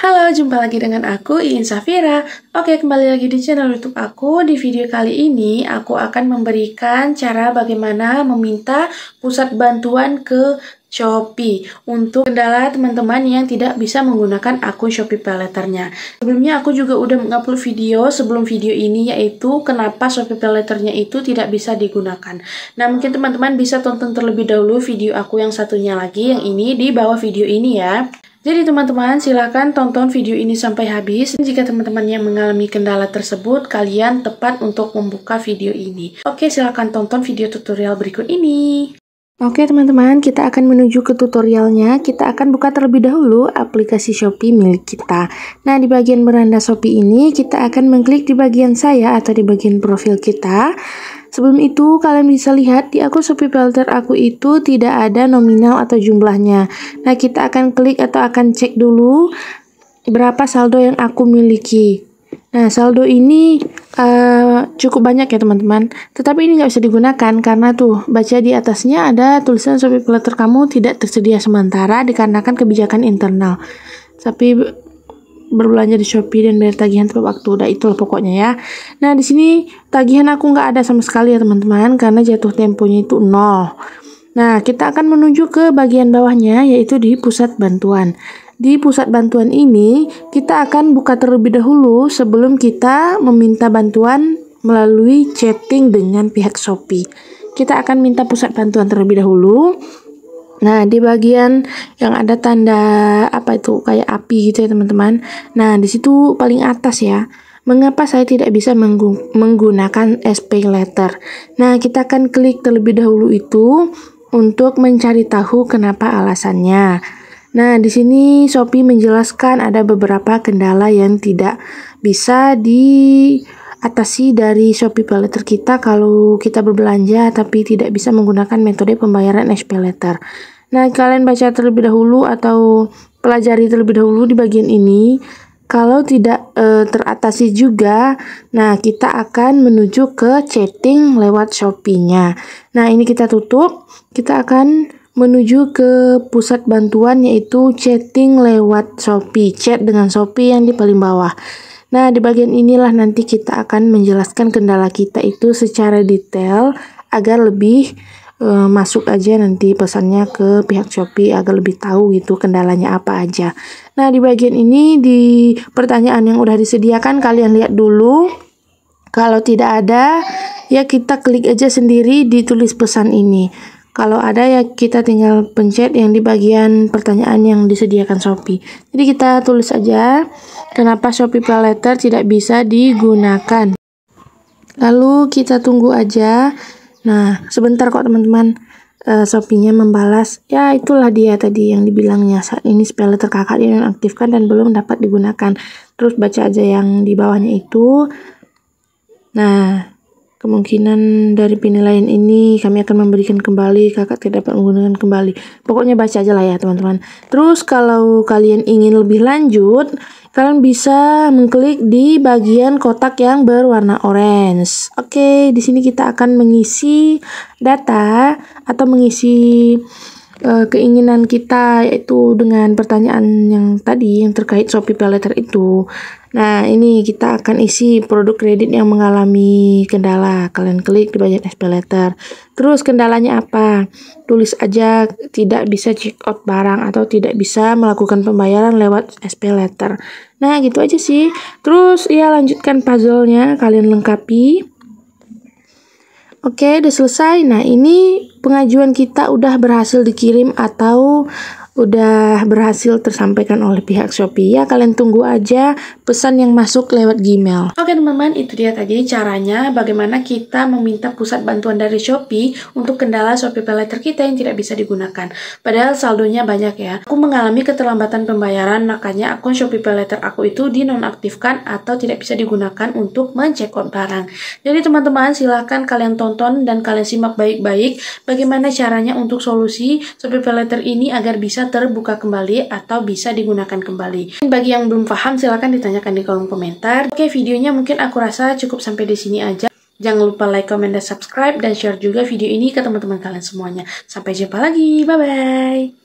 Halo, jumpa lagi dengan aku Iin Safira. Oke, kembali lagi di channel YouTube aku. Di video kali ini aku akan memberikan cara bagaimana meminta pusat bantuan ke Shopee untuk kendala teman-teman yang tidak bisa menggunakan akun Shopee Paylaternya. Sebelumnya aku juga udah mengupload video sebelum video ini yaitu kenapa Shopee Paylaternya itu tidak bisa digunakan. Nah mungkin teman-teman bisa tonton terlebih dahulu video aku yang satunya lagi yang ini di bawah video ini ya. Jadi teman-teman silahkan tonton video ini sampai habis. Jika teman-teman yang mengalami kendala tersebut, kalian tepat untuk membuka video ini. Oke silahkan tonton video tutorial berikut ini. Oke teman-teman, kita akan menuju ke tutorialnya. Kita akan buka terlebih dahulu aplikasi Shopee milik kita. Nah, di bagian beranda Shopee ini, kita akan mengklik di bagian saya atau di bagian profil kita. Sebelum itu, kalian bisa lihat di akun Shopee Filter aku itu tidak ada nominal atau jumlahnya. Nah, kita akan klik atau akan cek dulu berapa saldo yang aku miliki. Nah, saldo ini uh, cukup banyak ya teman-teman. Tetapi ini nggak bisa digunakan karena tuh baca di atasnya ada tulisan Shopee Filter kamu tidak tersedia sementara dikarenakan kebijakan internal. Tapi berbelanja di Shopee dan bayar tagihan tepat waktu. Udah itu pokoknya ya. Nah, di sini tagihan aku nggak ada sama sekali ya, teman-teman, karena jatuh temponya itu nol. Nah, kita akan menuju ke bagian bawahnya yaitu di pusat bantuan. Di pusat bantuan ini, kita akan buka terlebih dahulu sebelum kita meminta bantuan melalui chatting dengan pihak Shopee. Kita akan minta pusat bantuan terlebih dahulu. Nah, di bagian yang ada tanda apa itu kayak api gitu ya, teman-teman. Nah, di situ paling atas ya. Mengapa saya tidak bisa menggunakan SP letter? Nah, kita akan klik terlebih dahulu itu untuk mencari tahu kenapa alasannya. Nah, di sini Shopee menjelaskan ada beberapa kendala yang tidak bisa di atasi dari Shopee Paylater kita kalau kita berbelanja tapi tidak bisa menggunakan metode pembayaran SPay Letter. Nah, kalian baca terlebih dahulu atau pelajari terlebih dahulu di bagian ini. Kalau tidak e, teratasi juga, nah kita akan menuju ke chatting lewat Shopee-nya. Nah, ini kita tutup. Kita akan menuju ke pusat bantuan yaitu chatting lewat Shopee, chat dengan Shopee yang di paling bawah. Nah, di bagian inilah nanti kita akan menjelaskan kendala kita itu secara detail agar lebih e, masuk aja nanti pesannya ke pihak Shopee agar lebih tahu gitu kendalanya apa aja. Nah, di bagian ini di pertanyaan yang udah disediakan kalian lihat dulu. Kalau tidak ada, ya kita klik aja sendiri di tulis pesan ini. Kalau ada ya kita tinggal pencet yang di bagian pertanyaan yang disediakan Shopee. Jadi kita tulis aja kenapa Shopee Paylater tidak bisa digunakan. Lalu kita tunggu aja. Nah, sebentar kok teman-teman. Uh, Shopee-nya membalas, ya itulah dia tadi yang dibilangnya saat ini Paylater kakak aktifkan dan belum dapat digunakan. Terus baca aja yang di bawahnya itu. Nah, Kemungkinan dari penilaian ini kami akan memberikan kembali, kakak tidak dapat menggunakan kembali. Pokoknya baca aja lah ya teman-teman. Terus kalau kalian ingin lebih lanjut, kalian bisa mengklik di bagian kotak yang berwarna orange. Oke, di sini kita akan mengisi data atau mengisi uh, keinginan kita yaitu dengan pertanyaan yang tadi yang terkait Shopee PayLater itu. Nah, ini kita akan isi produk kredit yang mengalami kendala. Kalian klik di bagian SP Letter. Terus kendalanya apa? Tulis aja tidak bisa check out barang atau tidak bisa melakukan pembayaran lewat SP Letter. Nah, gitu aja sih. Terus ya lanjutkan puzzle-nya, kalian lengkapi. Oke, udah selesai. Nah, ini pengajuan kita udah berhasil dikirim atau udah berhasil tersampaikan oleh pihak Shopee. Ya kalian tunggu aja pesan yang masuk lewat Gmail. Oke teman-teman, itu dia tadi caranya bagaimana kita meminta pusat bantuan dari Shopee untuk kendala Shopee Paylater kita yang tidak bisa digunakan. Padahal saldonya banyak ya. Aku mengalami keterlambatan pembayaran, makanya akun Shopee Paylater aku itu dinonaktifkan atau tidak bisa digunakan untuk mencek out barang. Jadi teman-teman, silahkan kalian tonton dan kalian simak baik-baik bagaimana caranya untuk solusi Shopee Paylater ini agar bisa bisa terbuka kembali atau bisa digunakan kembali. Bagi yang belum paham silahkan ditanyakan di kolom komentar. Oke videonya mungkin aku rasa cukup sampai di sini aja. Jangan lupa like, comment, dan subscribe, dan share juga video ini ke teman-teman kalian semuanya. Sampai jumpa lagi, bye-bye!